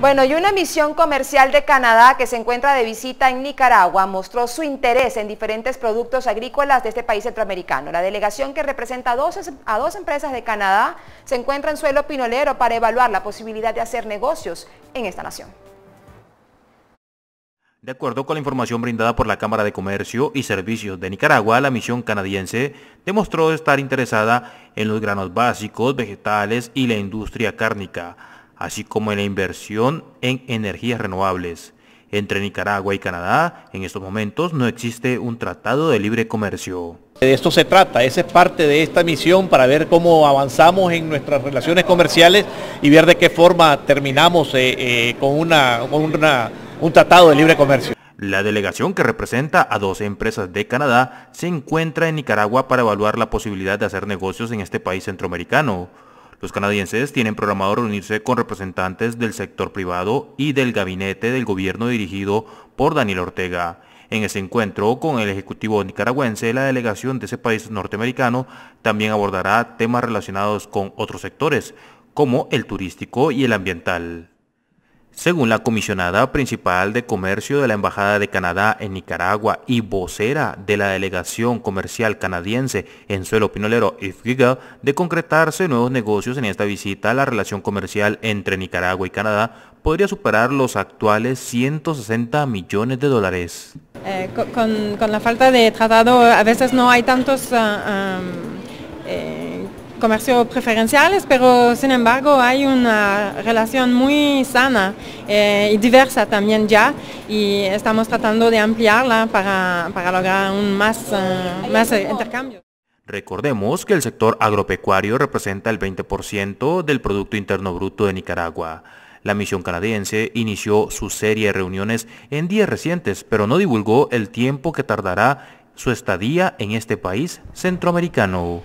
Bueno, y una misión comercial de Canadá que se encuentra de visita en Nicaragua mostró su interés en diferentes productos agrícolas de este país centroamericano. La delegación que representa a dos, empresas de Canadá se encuentra en suelo pinolero para evaluar la posibilidad de hacer negocios en esta nación. De acuerdo con la información brindada por la Cámara de Comercio y Servicios de Nicaragua, la misión canadiense demostró estar interesada en los granos básicos, vegetales y la industria cárnica así como en la inversión en energías renovables. Entre Nicaragua y Canadá en estos momentos no existe un tratado de libre comercio. De esto se trata, esa es parte de esta misión para ver cómo avanzamos en nuestras relaciones comerciales y ver de qué forma terminamos eh, eh, con, una, un tratado de libre comercio. La delegación que representa a 12 empresas de Canadá se encuentra en Nicaragua para evaluar la posibilidad de hacer negocios en este país centroamericano. Los canadienses tienen programado reunirse con representantes del sector privado y del gabinete del gobierno dirigido por Daniel Ortega. En ese encuentro con el Ejecutivo nicaragüense, la delegación de ese país norteamericano también abordará temas relacionados con otros sectores, como el turístico y el ambiental. Según la comisionada principal de comercio de la Embajada de Canadá en Nicaragua y vocera de la delegación comercial canadiense en suelo pinolero Ifgiga, de concretarse nuevos negocios en esta visita, la relación comercial entre Nicaragua y Canadá podría superar los actuales 160 millones de dólares. Eh, con, la falta de tratado a veces no hay tantos... Ah, ah, eh, comercio preferenciales, pero sin embargo hay una relación muy sana eh, y diversa también ya y estamos tratando de ampliarla para, lograr un más, eh, más eh, intercambio. Recordemos que el sector agropecuario representa el 20% del Producto Interno Bruto de Nicaragua. La misión canadiense inició su serie de reuniones en días recientes, pero no divulgó el tiempo que tardará su estadía en este país centroamericano.